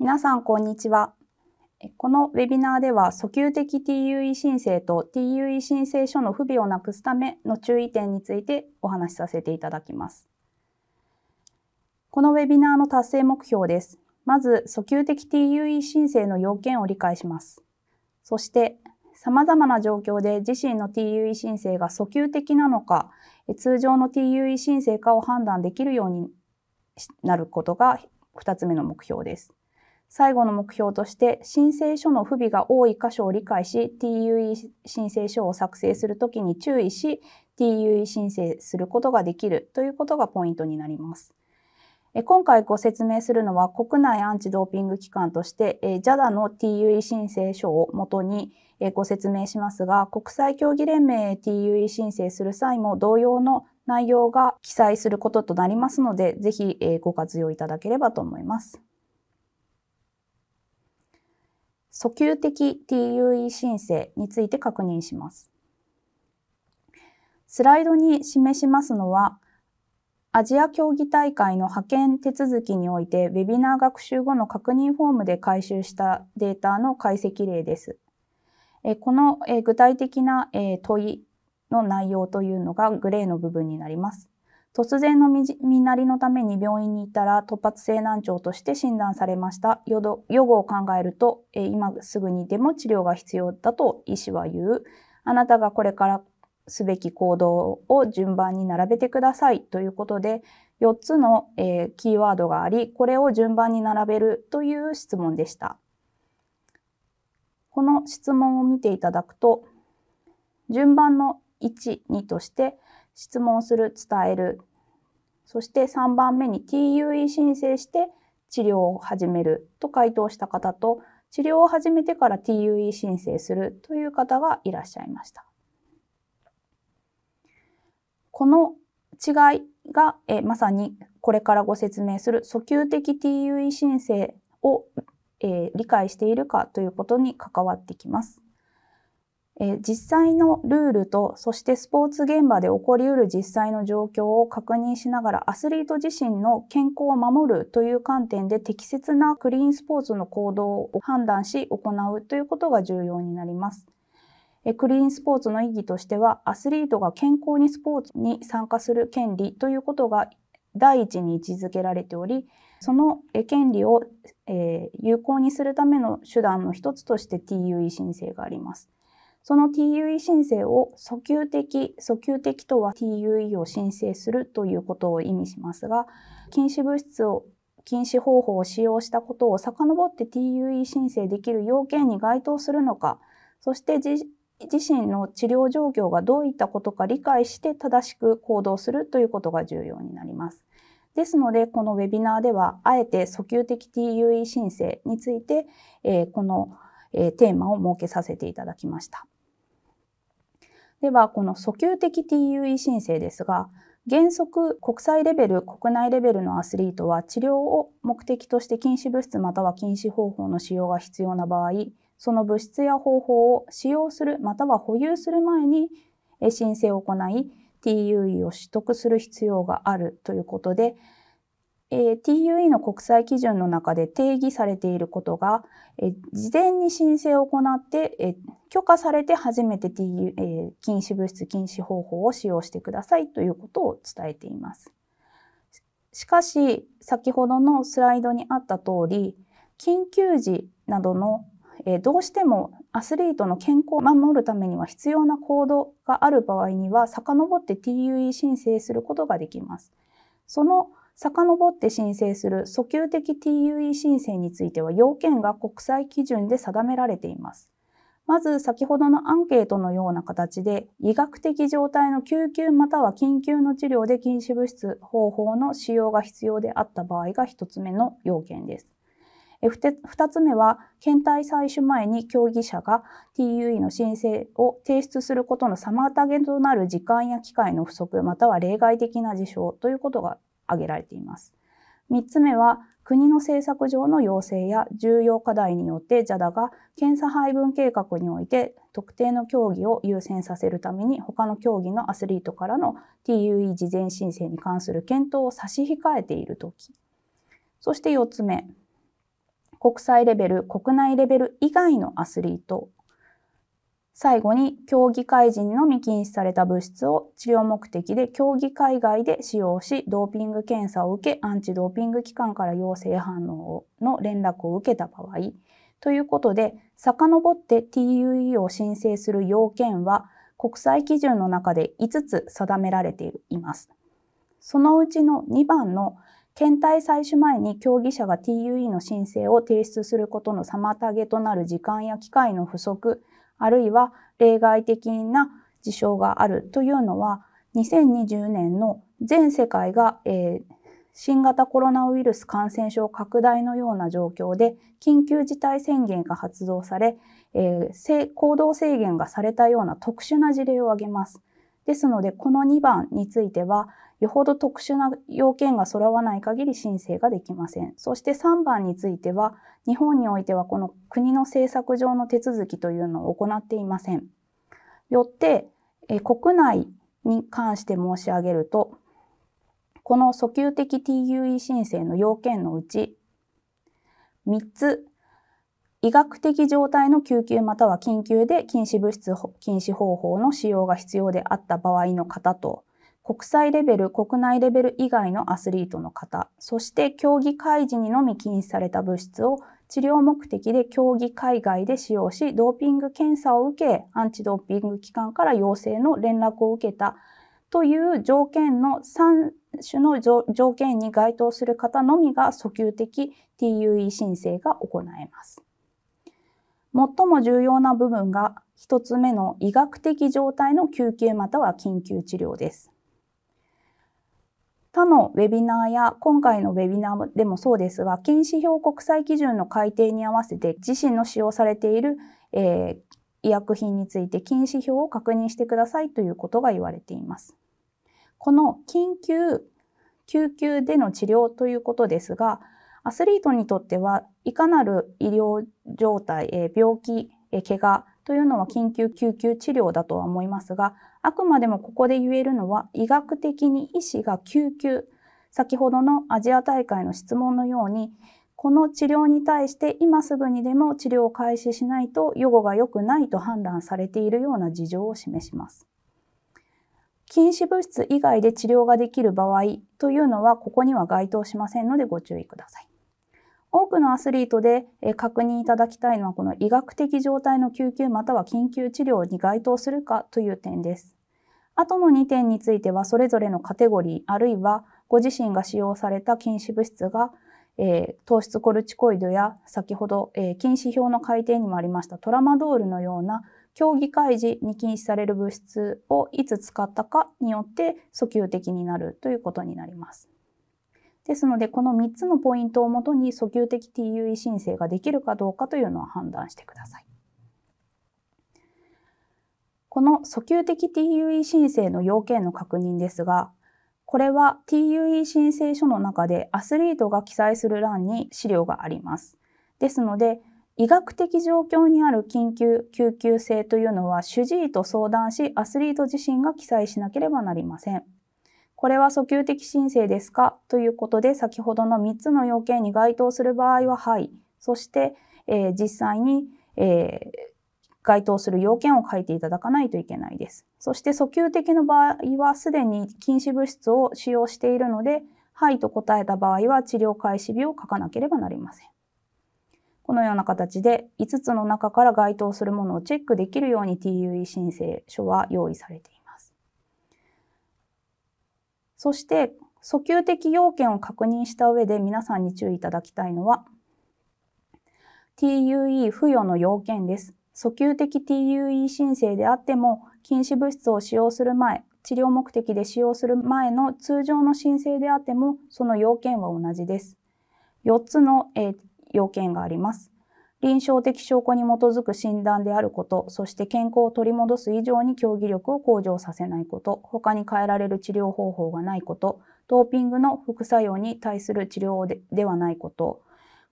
皆さん、こんにちは。このウェビナーでは、訴求的 TUE 申請と TUE 申請書の不備をなくすための注意点についてお話しさせていただきます。このウェビナーの達成目標です。まず、訴求的 TUE 申請の要件を理解します。そして、様々な状況で自身の TUE 申請が訴求的なのか、通常の TUE 申請かを判断できるようになることが2つ目の目標です。最後の目標として申請書の不備が多い箇所を理解し TUE 申請書を作成するときに注意し TUE 申請することができるということがポイントになります。今回ご説明するのは国内アンチドーピング機関として JADA の TUE 申請書をもとにご説明しますが国際競技連盟へ TUE 申請する際も同様の内容が記載することとなりますのでぜひご活用いただければと思います。訴求的 TUE 申請について確認します。スライドに示しますのは、アジア競技大会の派遣手続きにおいて、ウェビナー学習後の確認フォームで回収したデータの解析例です。この具体的な問いの内容というのがグレーの部分になります。突然の身なりのために病院に行ったら突発性難聴として診断されました。予後を考えると、え今すぐにでも治療が必要だと医師は言う。あなたがこれからすべき行動を順番に並べてくださいということで、4つの、えー、キーワードがあり、これを順番に並べるという質問でした。この質問を見ていただくと、順番の1、2として、質問する、伝える。そして3番目に TUE 申請して治療を始めると回答した方と、治療を始めてから TUE 申請するという方がいらっしゃいました。この違いがえまさにこれからご説明する訴求的 TUE 申請を、えー、理解しているかということに関わってきます。え実際のルールとそしてスポーツ現場で起こりうる実際の状況を確認しながらアスリート自身の健康を守るという観点で適切なクリーンスポーツの行動を判断し行うということが重要になります。クリーンスポーツの意義としてはアスリートが健康にスポーツに参加する権利ということが第一に位置づけられておりその権利を有効にするための手段の一つとして TUE 申請があります。その TUE 申請を訴求的、訴求的とは TUE を申請するということを意味しますが、禁止物質を禁止方法を使用したことを遡って TUE 申請できる要件に該当するのか、そして自身の治療状況がどういったことか理解して正しく行動するということが重要になります。ですので、このウェビナーでは、あえて訴求的 TUE 申請について、えー、このえー、テーマを設けさせていただきました。では、この訴求的 TUE 申請ですが、原則国際レベル国内レベルのアスリートは治療を目的として禁止物質または禁止方法の使用が必要な場合その物質や方法を使用するまたは保有する前に申請を行い TUE を取得する必要があるということでえー、TUE の国際基準の中で定義されていることが、えー、事前に申請を行って、えー、許可されて初めて TU、えー、禁止物質禁止方法を使用してくださいということを伝えています。しかし、先ほどのスライドにあった通り、緊急時などの、えー、どうしてもアスリートの健康を守るためには必要な行動がある場合には、遡って TUE 申請することができます。その遡って申請する訴求的 TUE 申請については要件が国際基準で定められています。まず先ほどのアンケートのような形で医学的状態の救急または緊急の治療で禁止物質方法の使用が必要であった場合が1つ目の要件です。2つ目は検体採取前に競技者が TUE の申請を提出することの妨げとなる時間や機会の不足または例外的な事象ということが挙げられています。3つ目は、国の政策上の要請や重要課題によって JADA が検査配分計画において特定の競技を優先させるために他の競技のアスリートからの TUE 事前申請に関する検討を差し控えているとき。そして4つ目、国際レベル、国内レベル以外のアスリート最後に競技会時にのみ禁止された物質を治療目的で競技海外で使用し、ドーピング検査を受け、アンチドーピング機関から陽性反応の連絡を受けた場合、ということで、遡って TUE を申請する要件は、国際基準の中で5つ定められています。そのうちの2番の検体採取前に競技者が TUE の申請を提出することの妨げとなる時間や機会の不足あるいは例外的な事象があるというのは2020年の全世界が、えー、新型コロナウイルス感染症拡大のような状況で緊急事態宣言が発動され、えー、行動制限がされたような特殊な事例を挙げます。ですのでこの2番については、よほど特殊な要件が揃わない限り申請ができません。そして3番については、日本においてはこの国の政策上の手続きというのを行っていません。よって、え国内に関して申し上げると、この訴求的 TUE 申請の要件のうち、3つ、医学的状態の救急または緊急で禁止物質禁止方法の使用が必要であった場合の方と、国際レベル、国内レベル以外のアスリートの方、そして競技開示にのみ禁止された物質を治療目的で競技海外で使用し、ドーピング検査を受け、アンチドーピング機関から陽性の連絡を受けたという条件の3種の条件に該当する方のみが訴求的 TUE 申請が行えます。最も重要な部分が1つ目の医学的状態の救急または緊急治療です。他のウェビナーや今回のウェビナーでもそうですが、禁止表国際基準の改定に合わせて自身の使用されている、えー、医薬品について禁止表を確認してくださいということが言われています。この緊急、救急での治療ということですが、アスリートにとってはいかなる医療状態、え病気、え怪我、というのは緊急救急治療だとは思いますが、あくまでもここで言えるのは、医学的に医師が救急、先ほどのアジア大会の質問のように、この治療に対して今すぐにでも治療を開始しないと予後が良くないと判断されているような事情を示します。禁止物質以外で治療ができる場合というのはここには該当しませんのでご注意ください。多くのアスリートで確認いただきたいのはこの医学的状態の救急または緊急治療に該当するかという点です。あとの2点についてはそれぞれのカテゴリーあるいはご自身が使用された禁止物質が、えー、糖質コルチコイドや先ほど、えー、禁止表の改定にもありましたトラマドールのような競技開示に禁止される物質をいつ使ったかによって訴求的になるということになります。ですので、この3つのポイントをもとに訴求的 TUE 申請ができるかどうかというのを判断してください。この訴求的 TUE 申請の要件の確認ですが、これは TUE 申請書の中でアスリートが記載する欄に資料があります。ですので、医学的状況にある緊急・救急性というのは主治医と相談し、アスリート自身が記載しなければなりません。これは訴求的申請ですかということで、先ほどの3つの要件に該当する場合は、はい。そして、えー、実際に、えー、該当する要件を書いていただかないといけないです。そして訴求的の場合はすでに禁止物質を使用しているので、はいと答えた場合は治療開始日を書かなければなりません。このような形で5つの中から該当するものをチェックできるように TUE 申請書は用意されています。そして、訴求的要件を確認した上で皆さんに注意いただきたいのは、TUE 付与の要件です。訴求的 TUE 申請であっても、禁止物質を使用する前、治療目的で使用する前の通常の申請であっても、その要件は同じです。4つの、えー、要件があります。臨床的証拠に基づく診断であること、そして健康を取り戻す以上に競技力を向上させないこと、他に変えられる治療方法がないこと、ドーピングの副作用に対する治療でではないこと、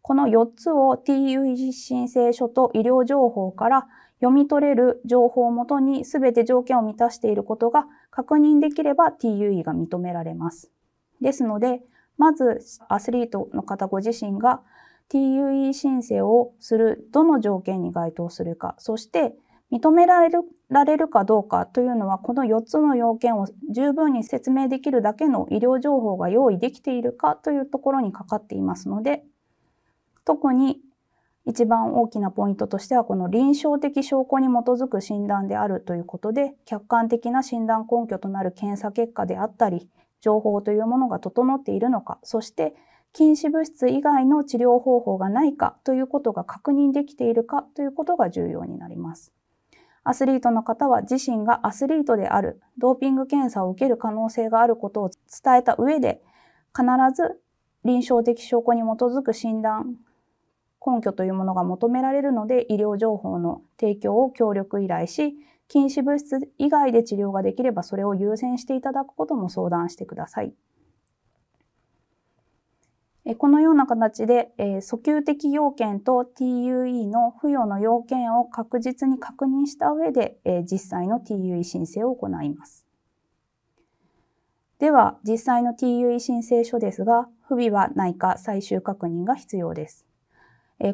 この4つを TUE 申請書と医療情報から読み取れる情報をもとに全て条件を満たしていることが確認できれば TUE が認められます。ですので、まずアスリートの方ご自身が TUE 申請をするどの条件に該当するか、そして認められるられるかどうかというのは、この4つの要件を十分に説明できるだけの医療情報が用意できているかというところにかかっていますので、特に一番大きなポイントとしては、この臨床的証拠に基づく診断であるということで、客観的な診断根拠となる検査結果であったり、情報というものが整っているのか、そして禁止物質以外の治療方法がないかということが確認できているかということが重要になります。アスリートの方は自身がアスリートである、ドーピング検査を受ける可能性があることを伝えた上で、必ず臨床的証拠に基づく診断、根拠というものが求められるので、医療情報の提供を協力依頼し、禁止物質以外で治療ができればそれを優先していただくことも相談してください。このような形で、訴求的要件と TUE の付与の要件を確実に確認した上で、実際の TUE 申請を行います。では、実際の TUE 申請書ですが、不備はないか最終確認が必要です。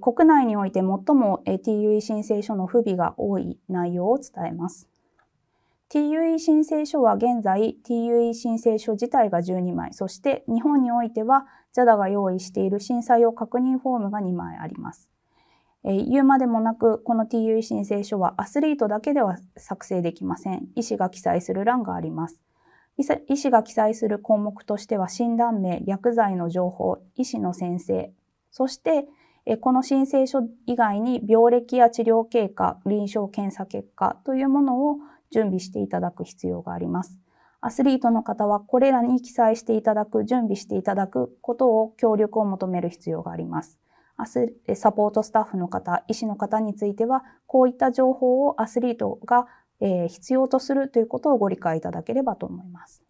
国内において最も TUE 申請書の不備が多い内容を伝えます。TUE 申請書は現在 TUE 申請書自体が12枚、そして日本においては JADA が用意している震災用確認フォームが2枚あります。えー、言うまでもなく、この TUE 申請書はアスリートだけでは作成できません。医師が記載する欄があります。医師が記載する項目としては診断名、薬剤の情報、医師の先生、そしてこの申請書以外に病歴や治療経過、臨床検査結果というものを準備していただく必要があります。アスリートの方はこれらに記載していただく、準備していただくことを協力を求める必要があります。アスサポートスタッフの方、医師の方については、こういった情報をアスリートが、え必要とするということをご理解いただければと思います。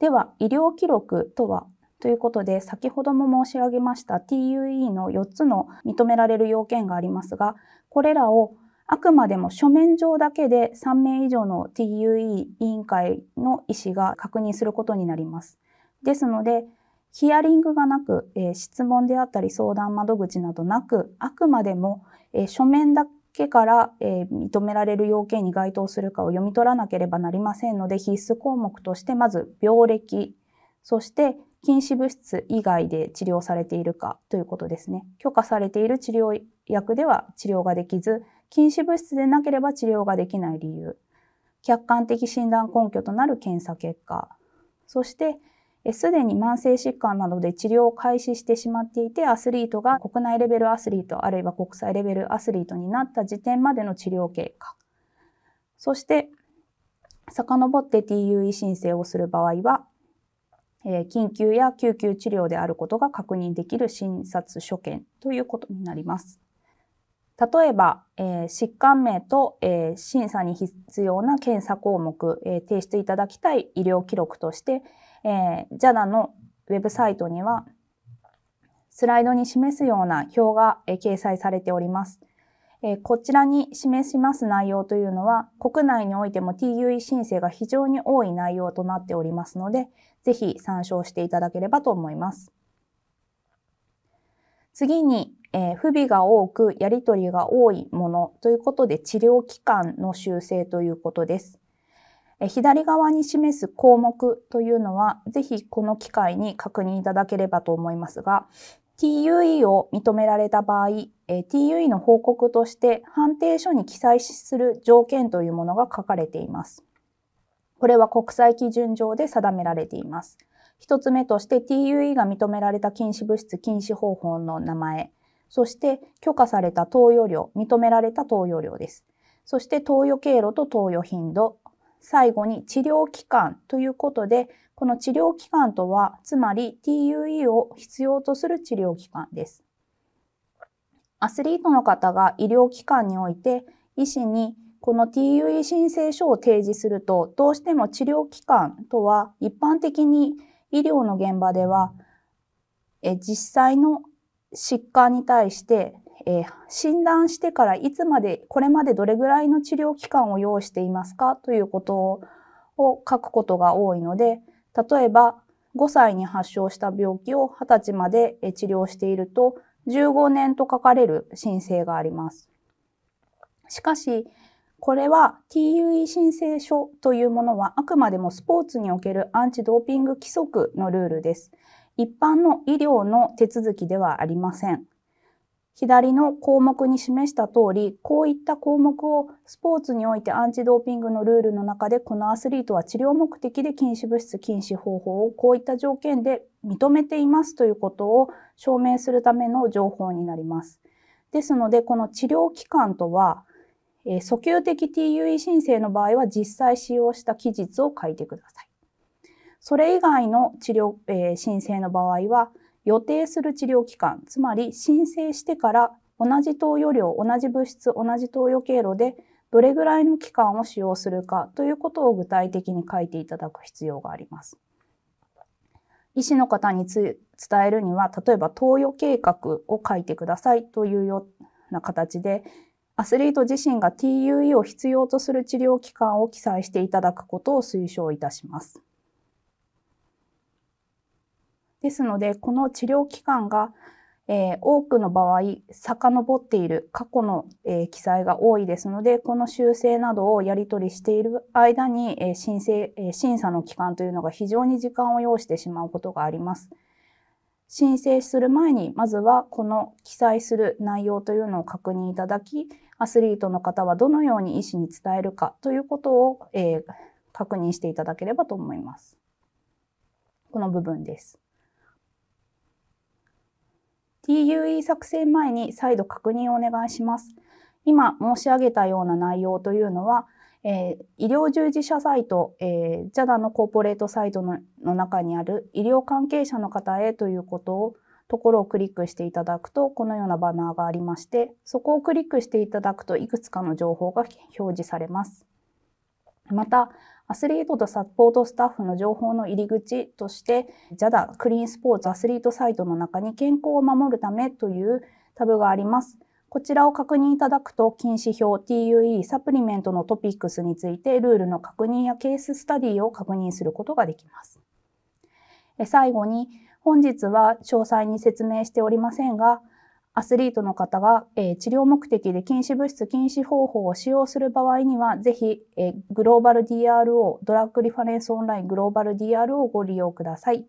では、医療記録とはということで、先ほども申し上げました TUE の4つの認められる要件がありますが、これらをあくまでも書面上だけで3名以上の TUE 委員会の意思が確認することになります。ですので、ヒアリングがなく、えー、質問であったり相談窓口などなく、あくまでも、えー、書面だけから、えー、認められる要件に該当するかを読み取らなければなりませんので、必須項目としてまず病歴、そして禁止物質以外で治療されているかということですね。許可されている治療薬では治療ができず、禁止物質でなければ治療ができない理由、客観的診断根拠となる検査結果、そしてすでに慢性疾患などで治療を開始してしまっていてアスリートが国内レベルアスリートあるいは国際レベルアスリートになった時点までの治療経過そして遡って TUE 申請をする場合は、え緊急や救急治療であることが確認できる診察所見ということになります。例えば、えー、疾患名と、えー、審査に必要な検査項目、えー、提出いただきたい医療記録として、えー、JADA のウェブサイトには、スライドに示すような表が、えー、掲載されております。えー、こちらに示します内容というのは、国内においても TUE 申請が非常に多い内容となっておりますので、ぜひ参照していただければと思います。次に、えー、不備が多く、やりとりが多いものということで、治療期間の修正ということです。えー、左側に示す項目というのは、ぜひこの機会に確認いただければと思いますが、TUE を認められた場合、えー、TUE の報告として判定書に記載する条件というものが書かれています。これは国際基準上で定められています。1つ目として TUE が認められた禁止物質禁止方法の名前、そして許可された投与量、認められた投与量です。そして投与経路と投与頻度、最後に治療期間ということで、この治療期間とは、つまり TUE を必要とする治療期間です。アスリートの方が医療機関において、医師にこの TUE 申請書を提示すると、どうしても治療期間とは一般的に医療の現場では、え実際の疾患に対して、え診断してからいつまで、これまでどれぐらいの治療期間を要していますかということを書くことが多いので、例えば5歳に発症した病気を20歳まで治療していると15年と書かれる申請があります。しかし、これは TUE 申請書というものはあくまでもスポーツにおけるアンチドーピング規則のルールです。一般の医療の手続きではありません。左の項目に示した通り、こういった項目をスポーツにおいてアンチドーピングのルールの中で、このアスリートは治療目的で禁止物質禁止方法をこういった条件で認めていますということを証明するための情報になります。ですので、この治療期間とは、え訴求的 TUE 申請の場合は実際使用した期日を書いてください。それ以外の治療、えー、申請の場合は予定する治療期間、つまり申請してから同じ投与量、同じ物質、同じ投与経路でどれぐらいの期間を使用するかということを具体的に書いていただく必要があります。医師の方に伝えるには、例えば投与計画を書いてくださいというような形で、アスリート自身が TUE を必要とする治療機関を記載していただくことを推奨いたします。ですので、この治療期間が、えー、多くの場合、遡っている過去の、えー、記載が多いですので、この修正などをやり取りしている間に、えー、申請、え審査の期間というのが非常に時間を要してしまうことがあります。申請する前に、まずはこの記載する内容というのを確認いただき、アスリートの方はどのように医師に伝えるかということを、えー、確認していただければと思います。この部分です。TUE 作成前に再度確認をお願いします。今申し上げたような内容というのは、えー、医療従事者サイト、えー、JADA のコーポレートサイトの中にある医療関係者の方へということをところをクリックしていただくと、このようなバナーがありまして、そこをクリックしていただくといくつかの情報が表示されます。また、アスリートとサポートスタッフの情報の入り口として、JADA クリーンスポーツアスリートサイトの中に健康を守るためというタブがあります。こちらを確認いただくと、禁止表 TUE サプリメントのトピックスについて、ルールの確認やケーススタディを確認することができます。最後に、本日は詳細に説明しておりませんが、アスリートの方が、えー、治療目的で禁止物質禁止方法を使用する場合には、ぜひ、えー、グローバル DRO、ドラッグリファレンスオンライングローバル DRO をご利用ください。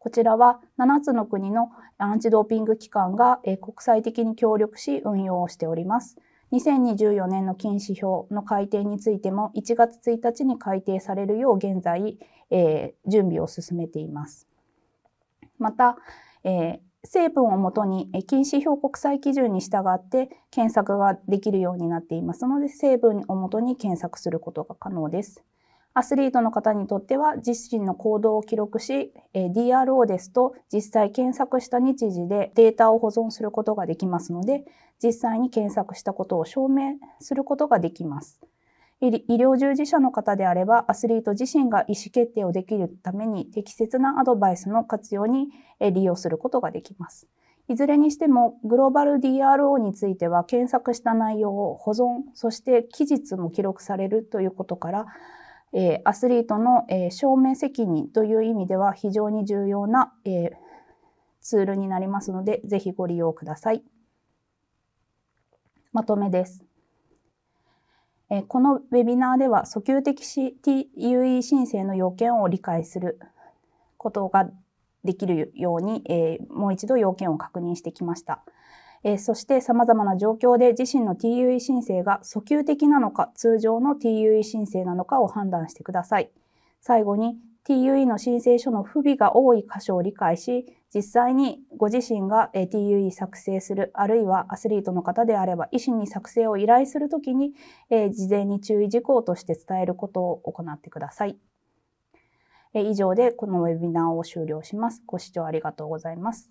こちらは7つの国のアンチドーピング機関が、えー、国際的に協力し運用をしております。2024年の禁止表の改定についても1月1日に改定されるよう現在、えー、準備を進めています。また、えー、成分をもとに禁止標国際基準に従って検索ができるようになっていますので、成分をもとに検索することが可能です。アスリートの方にとっては自身の行動を記録し、DRO ですと実際検索した日時でデータを保存することができますので、実際に検索したことを証明することができます。医療従事者の方であれば、アスリート自身が意思決定をできるために適切なアドバイスの活用に利用することができます。いずれにしても、グローバル DRO については、検索した内容を保存、そして期日も記録されるということから、えアスリートの、え証明責任という意味では非常に重要な、えツールになりますので、ぜひご利用ください。まとめです。えこのウェビナーでは訴求的 TUE 申請の要件を理解することができるように、えもう一度要件を確認してきました。えそして様々な状況で自身の TUE 申請が訴求的なのか通常の TUE 申請なのかを判断してください。最後に TUE の申請書の不備が多い箇所を理解し、実際にご自身が TUE 作成する、あるいはアスリートの方であれば、医師に作成を依頼するときに、え事前に注意事項として伝えることを行ってください。え以上でこのウェビナーを終了します。ご視聴ありがとうございます。